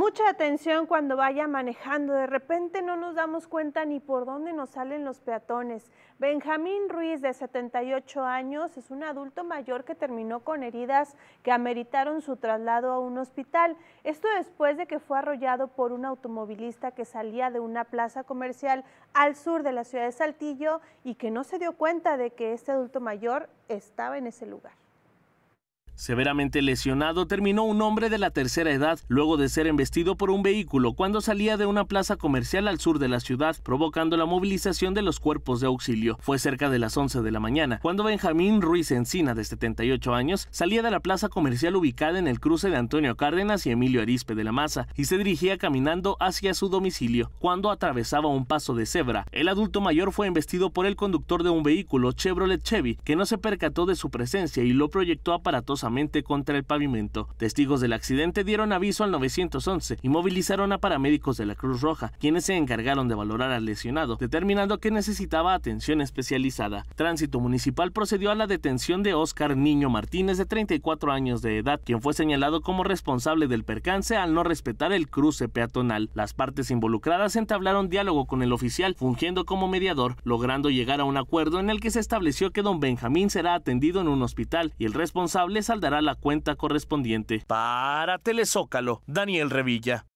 Mucha atención cuando vaya manejando, de repente no nos damos cuenta ni por dónde nos salen los peatones. Benjamín Ruiz, de 78 años, es un adulto mayor que terminó con heridas que ameritaron su traslado a un hospital. Esto después de que fue arrollado por un automovilista que salía de una plaza comercial al sur de la ciudad de Saltillo y que no se dio cuenta de que este adulto mayor estaba en ese lugar. Severamente lesionado terminó un hombre de la tercera edad luego de ser embestido por un vehículo cuando salía de una plaza comercial al sur de la ciudad, provocando la movilización de los cuerpos de auxilio. Fue cerca de las 11 de la mañana cuando Benjamín Ruiz Encina, de 78 años, salía de la plaza comercial ubicada en el cruce de Antonio Cárdenas y Emilio Arispe de la Maza y se dirigía caminando hacia su domicilio. Cuando atravesaba un paso de cebra, el adulto mayor fue embestido por el conductor de un vehículo Chevrolet Chevy que no se percató de su presencia y lo proyectó aparatosamente contra el pavimento. Testigos del accidente dieron aviso al 911 y movilizaron a paramédicos de la Cruz Roja, quienes se encargaron de valorar al lesionado, determinando que necesitaba atención especializada. Tránsito Municipal procedió a la detención de Oscar Niño Martínez, de 34 años de edad, quien fue señalado como responsable del percance al no respetar el cruce peatonal. Las partes involucradas entablaron diálogo con el oficial, fungiendo como mediador, logrando llegar a un acuerdo en el que se estableció que don Benjamín será atendido en un hospital y el responsable es dará la cuenta correspondiente. Para Telezócalo, Daniel Revilla.